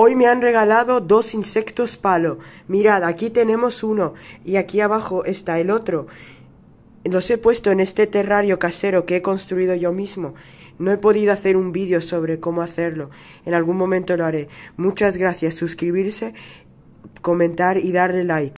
Hoy me han regalado dos insectos palo. Mirad, aquí tenemos uno y aquí abajo está el otro. Los he puesto en este terrario casero que he construido yo mismo. No he podido hacer un vídeo sobre cómo hacerlo. En algún momento lo haré. Muchas gracias. Suscribirse, comentar y darle like.